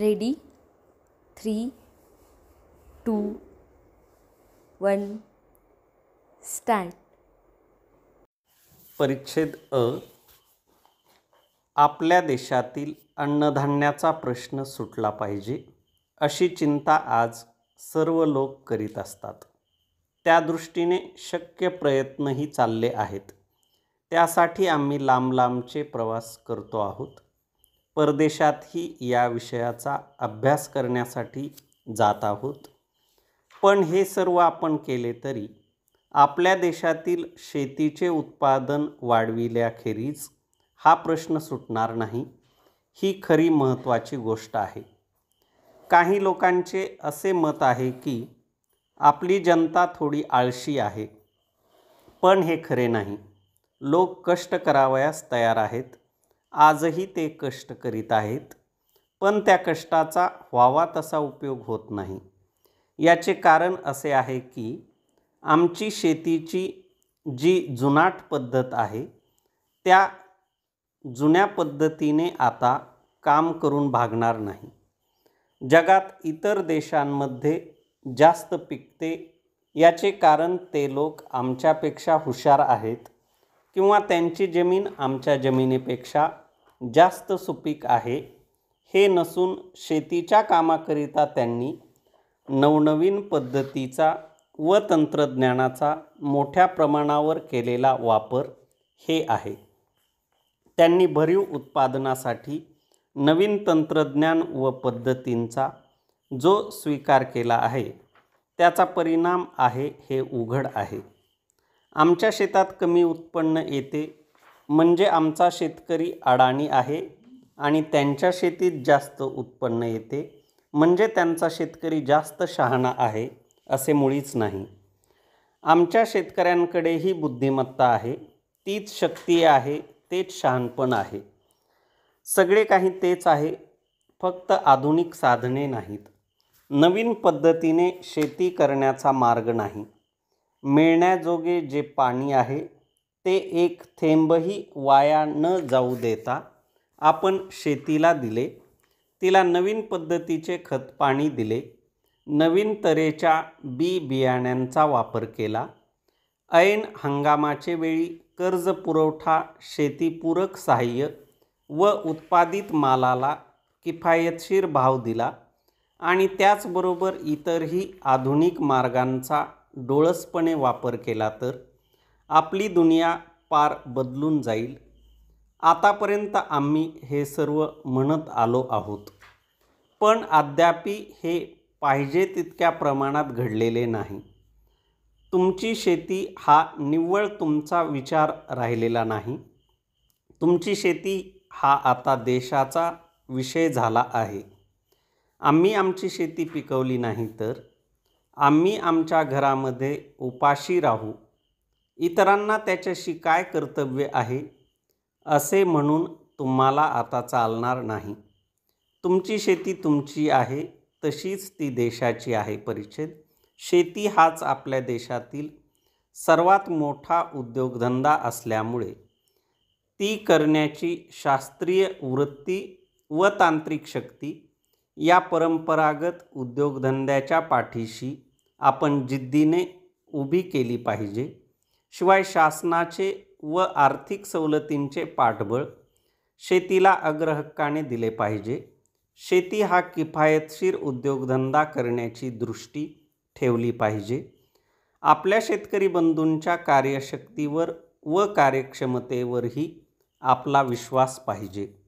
ready three two one start परिच्छेद अ आपल्या देशातील अन्नधान्याचा प्रश्न सुटला पाहिजे अशी चिंता आज सर्व लोक करीत असतात त्या दृष्टीने शक्य प्रयत्नही चालले आहेत त्यासाठी आम्ही लांब लांबचे प्रवास करतो आहोत परदेशातही या विषयाचा अभ्यास करण्यासाठी जात आहोत पण हे सर्व आपण केले तरी आपल्या देशातील शेतीचे उत्पादन वाढविल्याखेरीज हा प्रश्न सुटणार नाही ही खरी महत्त्वाची गोष्ट आहे काही लोकांचे असे मत आहे की आपली जनता थोडी आळशी आहे पण हे खरे नाही लोक कष्ट करावयास तयार आहेत आजही ते कष्ट करीत आहेत पण त्या कष्टाचा व्हावा तसा उपयोग होत नाही याचे कारण असे आहे की आमची शेतीची जी जुनाट पद्धत आहे त्या जुन्या पद्धतीने आता काम करून भागणार नाही जगात इतर देशांमध्ये जास्त पिकते याचे कारण ते लोक आमच्यापेक्षा हुशार आहेत किंवा त्यांची जमीन आमच्या जमिनीपेक्षा जास्त सुपीक आहे हे नसून शेतीच्या कामाकरिता त्यांनी नवनवीन पद्धतीचा व तंत्रज्ञानाचा मोठ्या प्रमाणावर केलेला वापर हे आहे त्यांनी भरीव उत्पादनासाठी नवीन तंत्रज्ञान व पद्धतींचा जो स्वीकार केला आहे त्याचा परिणाम आहे हे उघड आहे आमच्या शेतात कमी उत्पन्न येते म्हणजे आमचा शेतकरी अडाणी आहे आणि त्यांच्या शेतीत जास्त उत्पन्न येते म्हणजे त्यांचा शेतकरी जास्त शहाणा आहे असे मुळीच नाही आमच्या शेतकऱ्यांकडेही बुद्धिमत्ता आहे तीच शक्ती आहे तेच शहाणपण आहे सगळे काही तेच आहे फक्त आधुनिक साधने नाहीत नवीन पद्धतीने शेती करण्याचा मार्ग नाही मिळण्याजोगे जे पाणी आहे ते एक थेंबही वाया न जाऊ देता आपण शेतीला दिले तिला नवीन पद्धतीचे खत पाणी दिले नवीन तऱ्हेच्या बी बियाण्यांचा वापर केला ऐन हंगामाचे वेळी कर्ज पुरवठा शेतीपूरक सहाय्य व उत्पादित मालाला किफायतशीर भाव दिला आणि त्याचबरोबर इतरही आधुनिक मार्गांचा डोळसपणे वापर केला तर आपली दुनिया पार बदलून जाईल आतापर्यंत आम्ही हे सर्व म्हणत आलो आहोत पण अद्यापि हे पाहिजे तितक्या प्रमाणात घडलेले नाही तुमची शेती हा निव्वळ तुमचा विचार राहिलेला नाही तुमची शेती हा आता देशाचा विषय झाला आहे आम्ही आमची शेती पिकवली नाही तर आम्ही आमच्या घरामध्ये उपाशी राहू इतरांना त्याच्याशी काय कर्तव्य आहे असे म्हणून तुम्हाला आता चालणार नाही तुमची शेती तुमची आहे तशीच ती देशाची आहे परिच्छेद शेती हाच आपल्या देशातील सर्वात मोठा उद्योगधंदा असल्यामुळे ती करण्याची शास्त्रीय वृत्ती व तांत्रिक शक्ती या परंपरागत उद्योगधंद्याच्या पाठीशी आपण जिद्दीने उभी केली पाहिजे शिवाय शासनाचे व आर्थिक सवलतींचे पाठबळ शेतीला अग्रहक्काने दिले पाहिजे शेती हा किफायतशीर उद्योगधंदा करण्याची दृष्टी ठेवली पाहिजे आपल्या शेतकरी बंधूंच्या कार्यशक्तीवर व कार्यक्षमतेवरही आपला विश्वास पाहिजे